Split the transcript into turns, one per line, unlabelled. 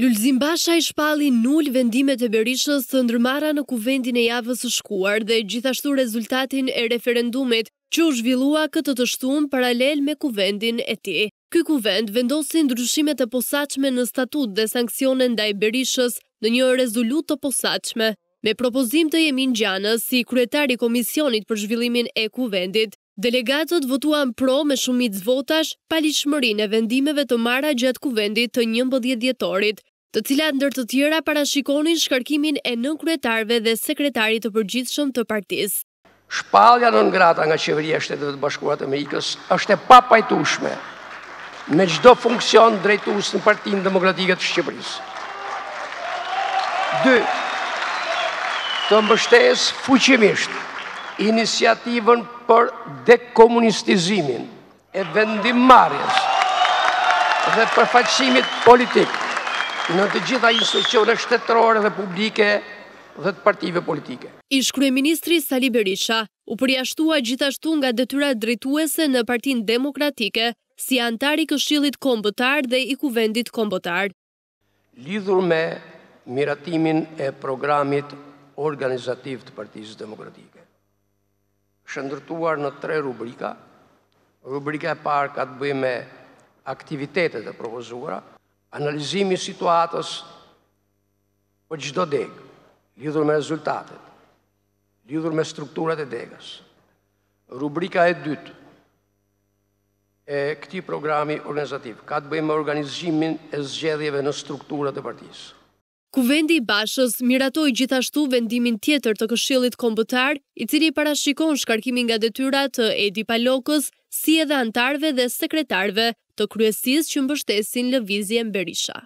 Lulzim Basha i shpalli nul vendimet e berishës të ndërmara në kuvendin e javës së shkuar dhe gjithashtu rezultatin e referendumit që u zhvillua këtë të shtun paralel me kuvendin e ti. Ky kuvend vendosi ndryshimet e posaqme në statut dhe sankcionen da i berishës në një rezolut të posaqme. Me propozim të jemi gjanës si kretari Komisionit për zhvillimin e kuvendit, Delegatët votuan pro me shumit zvotash pali e vendimeve të mara gjatë kuvendit të një mbëdhjet djetorit, të cilat ndër të tjera parashikonin shkarkimin e nën dhe sekretarit të përgjithshëm të partis.
Shpalja nën grata nga qeveria shtetëve të bashkurat e Amerikës është e papajtushme me gjdo funksion drejtus në partim demokratikët të Dë, të mbështes fuqimisht, inisiativën për dekomunistizimin e vendimarjes dhe përfaqësimit politik në të gjitha institucione shtetërore dhe publike dhe të partive politike.
Ish kryeministri Sali Berisha u përjashtua gjithashtu nga detyra drejtuese në partin Demokratike si antari Këshillit Kombëtar dhe i Kuvendit Kombëtar.
Lidhur me miratimin e programit organizativ të Partisë Demokratike shëndërtuar në tre rubrika. Rubrika e parë ka të bëjë me aktivitetet e propozuara, analizimi i situatës për çdo degë, lidhur me rezultatet, lidhur me strukturat e degës. Rubrika e dytë e këtij programi organizativ ka të bëjë me organizimin e zgjedhjeve në strukturat e partisë.
Kuvendi i bashës miratoj gjithashtu vendimin tjetër të këshillit kombëtar, i cili parashikon shkarkimin nga detyra të Edi Palokës, si edhe antarve dhe sekretarve të kryesis që mbështesin Lëvizje Mberisha.